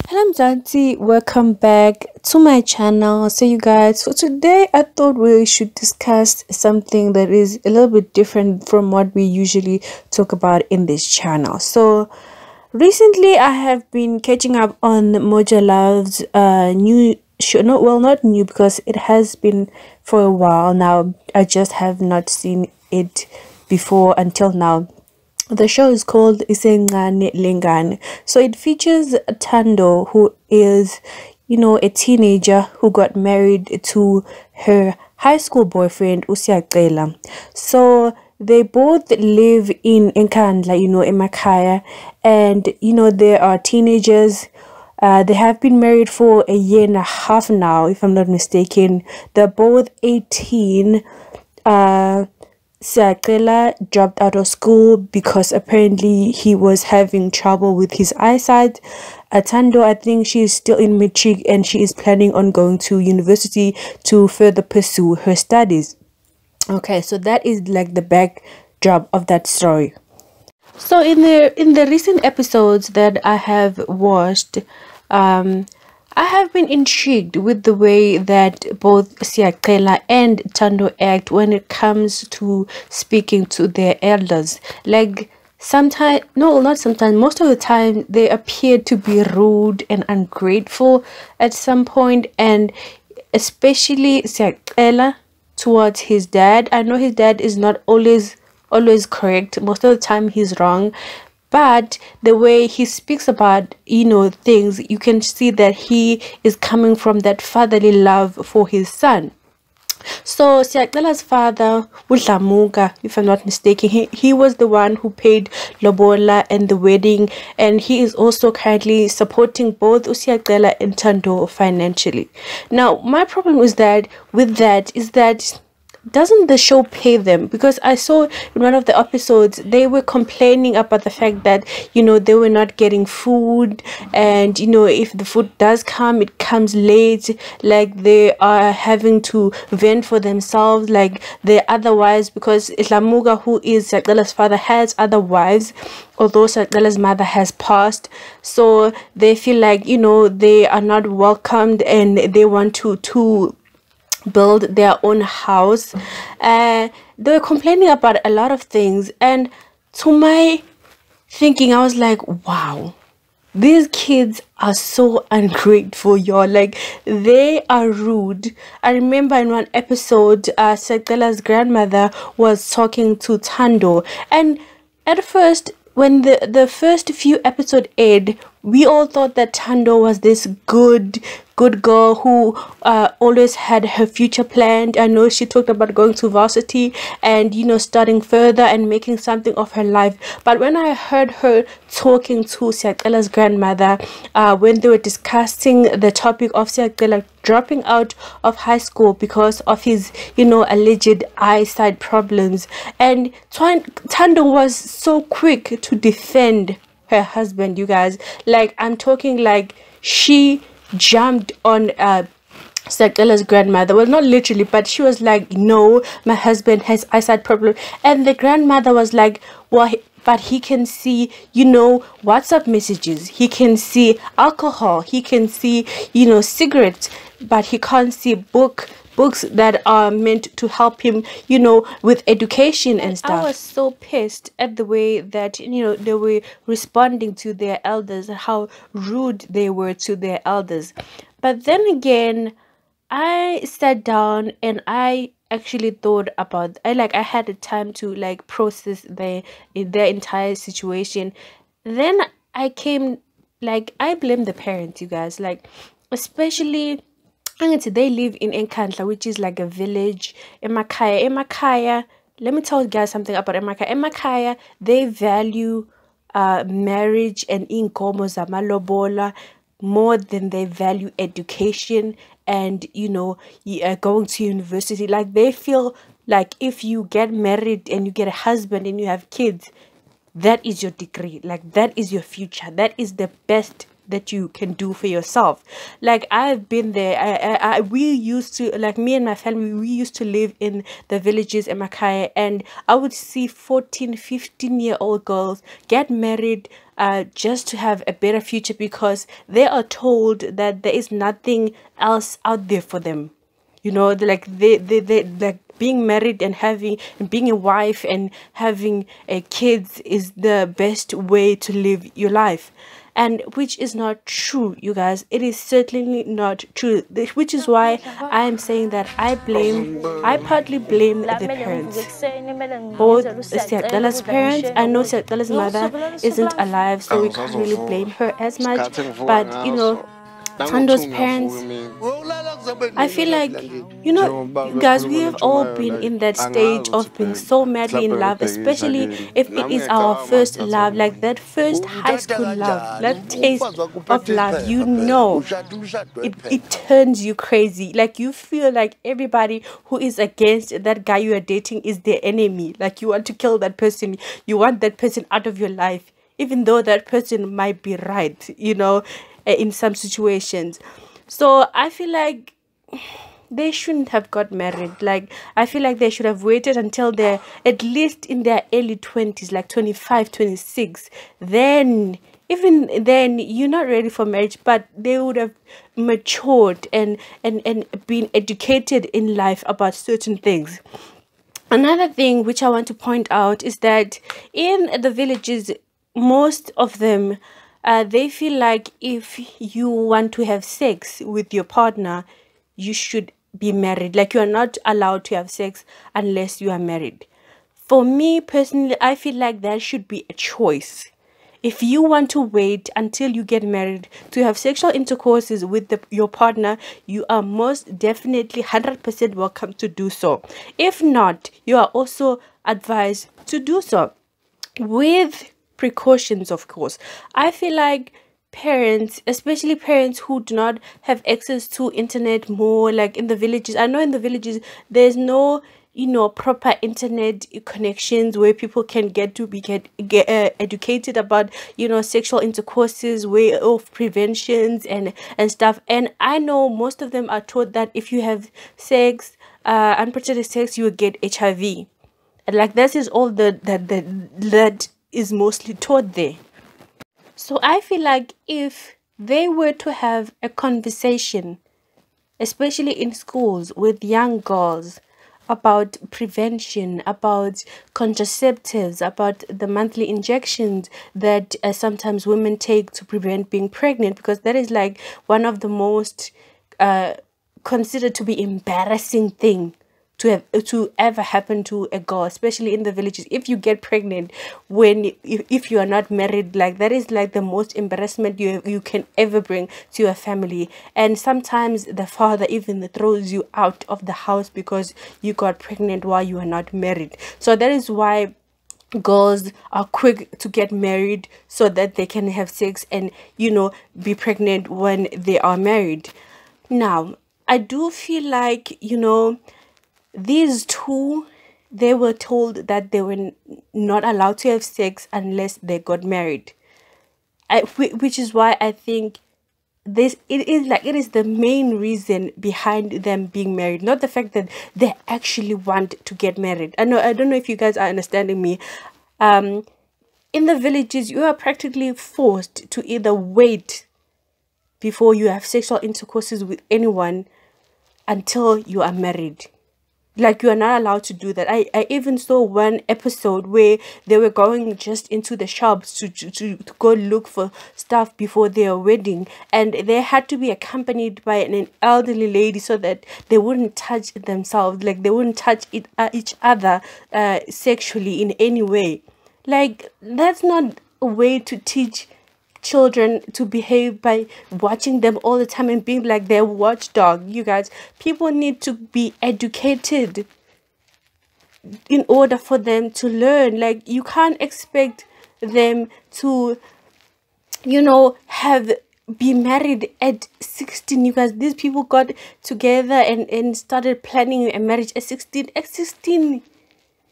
Hello, Daddy. Welcome back to my channel. So, you guys, for today, I thought we should discuss something that is a little bit different from what we usually talk about in this channel. So, recently, I have been catching up on Moja Love's uh, new sure not well not new because it has been for a while now i just have not seen it before until now the show is called Isengane Lingan. So it features Tando, who is, you know, a teenager who got married to her high school boyfriend, Usiakela. So they both live in Nkandla, you know, in Makaya. And, you know, they are teenagers uh, they have been married for a year and a half now, if I'm not mistaken. They're both 18. Uh, Siakela dropped out of school because apparently he was having trouble with his eyesight. Atando, I think she is still in Michig and she is planning on going to university to further pursue her studies. Okay, so that is like the backdrop of that story. So in the in the recent episodes that I have watched, um, I have been intrigued with the way that both Siakela and Tando act when it comes to speaking to their elders. Like sometimes, no, not sometimes, most of the time they appear to be rude and ungrateful at some point and especially Siakela towards his dad. I know his dad is not always always correct most of the time he's wrong but the way he speaks about you know things you can see that he is coming from that fatherly love for his son so Siakdala's father, Udlamuga, if I'm not mistaken, he, he was the one who paid Lobola and the wedding, and he is also currently supporting both Usiakdala and Tando financially. Now, my problem with that with that is that doesn't the show pay them because i saw in one of the episodes they were complaining about the fact that you know they were not getting food and you know if the food does come it comes late like they are having to vent for themselves like they otherwise because islamuga who is sagdala's father has other wives although sagdala's mother has passed so they feel like you know they are not welcomed and they want to to build their own house. Uh, they were complaining about a lot of things, and to my thinking, I was like, wow. These kids are so ungrateful, y'all. Like, they are rude. I remember in one episode, uh, grandmother was talking to Tando, and at first, when the, the first few episode aired, we all thought that Tando was this good, good girl who uh, always had her future planned. I know she talked about going to varsity and, you know, studying further and making something of her life. But when I heard her talking to Siakela's grandmother, uh, when they were discussing the topic of Siakela dropping out of high school because of his, you know, alleged eyesight problems, and Tando was so quick to defend her husband you guys like i'm talking like she jumped on uh Sakila's grandmother well not literally but she was like no my husband has eyesight problem and the grandmother was like well but he can see you know whatsapp messages he can see alcohol he can see you know cigarettes but he can't see book books that are meant to help him, you know, with education and, and stuff. I was so pissed at the way that, you know, they were responding to their elders, how rude they were to their elders. But then again, I sat down and I actually thought about I like I had a time to like process their their entire situation. Then I came like I blame the parents, you guys, like especially they live in Enkandla which is like a village Emakaya, Emakaya. let me tell you guys something about Emakaya. Emakaya, they value uh, marriage and inkomo zamalobola more than they value education and you know uh, going to university like they feel like if you get married and you get a husband and you have kids that is your degree like that is your future that is the best that you can do for yourself like i've been there I, I, I we used to like me and my family we used to live in the villages in makaya and i would see 14 15 year old girls get married uh, just to have a better future because they are told that there is nothing else out there for them you know like they, they they like being married and having and being a wife and having a uh, kids is the best way to live your life and which is not true you guys it is certainly not true which is why i am saying that i blame i partly blame the parents both Siatela's parents i know Siatela's mother isn't alive so we can't really blame her as much but you know Tando's parents I feel like, you know, guys, we have all been in that stage of being so madly in love, especially if it is our first love, like that first high school love, that taste of love, you know, it, it turns you crazy. Like, you feel like everybody who is against that guy you are dating is their enemy. Like, you want to kill that person, you want that person out of your life, even though that person might be right, you know, in some situations. So I feel like they shouldn't have got married like i feel like they should have waited until they're at least in their early 20s like 25 26 then even then you're not ready for marriage but they would have matured and and and been educated in life about certain things another thing which i want to point out is that in the villages most of them uh, they feel like if you want to have sex with your partner you should be married. Like you are not allowed to have sex unless you are married. For me personally, I feel like that should be a choice. If you want to wait until you get married to have sexual intercourses with the, your partner, you are most definitely 100% welcome to do so. If not, you are also advised to do so with precautions, of course. I feel like parents especially parents who do not have access to internet more like in the villages i know in the villages there's no you know proper internet connections where people can get to be get, get uh, educated about you know sexual intercourses way of preventions and and stuff and i know most of them are taught that if you have sex uh unprotected sex you will get hiv and like this is all the that that that is mostly taught there so I feel like if they were to have a conversation, especially in schools with young girls, about prevention, about contraceptives, about the monthly injections that uh, sometimes women take to prevent being pregnant, because that is like one of the most uh, considered to be embarrassing thing to have to ever happen to a girl especially in the villages if you get pregnant when if, if you are not married like that is like the most embarrassment you you can ever bring to your family and sometimes the father even throws you out of the house because you got pregnant while you are not married so that is why girls are quick to get married so that they can have sex and you know be pregnant when they are married now i do feel like you know these two they were told that they were not allowed to have sex unless they got married I, which is why i think this it is like it is the main reason behind them being married not the fact that they actually want to get married i know i don't know if you guys are understanding me um in the villages you are practically forced to either wait before you have sexual intercourses with anyone until you are married like you are not allowed to do that i i even saw one episode where they were going just into the shops to, to, to go look for stuff before their wedding and they had to be accompanied by an, an elderly lady so that they wouldn't touch themselves like they wouldn't touch it, uh, each other uh, sexually in any way like that's not a way to teach children to behave by watching them all the time and being like their watchdog. You guys, people need to be educated in order for them to learn. Like, you can't expect them to, you know, have be married at 16 you guys these people got together and and started planning a marriage at 16 at 16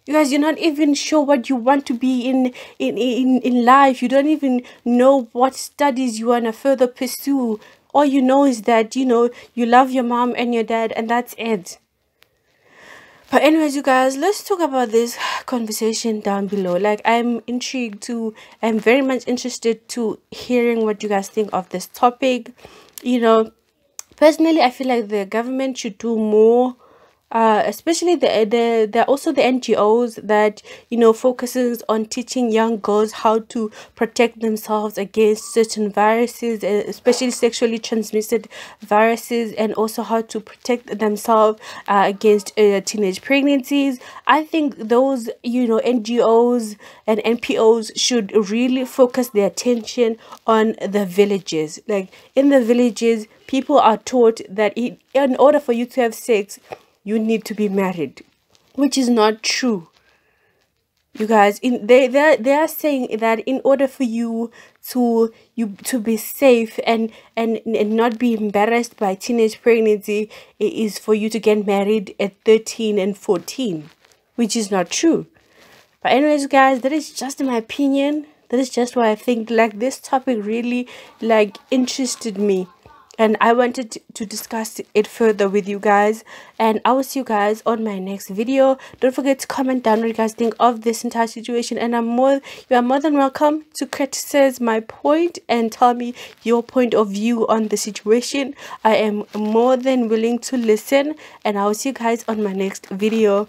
you guys you're not even sure what you want to be in in in, in life you don't even know what studies you want to further pursue all you know is that you know you love your mom and your dad and that's it but anyways you guys let's talk about this conversation down below like i'm intrigued to i'm very much interested to hearing what you guys think of this topic you know personally i feel like the government should do more uh, especially the, the there are also the NGOs that you know focuses on teaching young girls how to protect themselves against certain viruses, uh, especially sexually transmitted viruses, and also how to protect themselves uh, against uh, teenage pregnancies. I think those you know NGOs and NPOs should really focus their attention on the villages. Like in the villages, people are taught that in order for you to have sex you need to be married which is not true you guys in they they they are saying that in order for you to you to be safe and and, and not be embarrassed by teenage pregnancy it is for you to get married at 13 and 14 which is not true but anyways guys that is just my opinion that is just why i think like this topic really like interested me and I wanted to discuss it further with you guys and I will see you guys on my next video don't forget to comment down what you guys think of this entire situation and I'm more you are more than welcome to criticize my point and tell me your point of view on the situation I am more than willing to listen and I will see you guys on my next video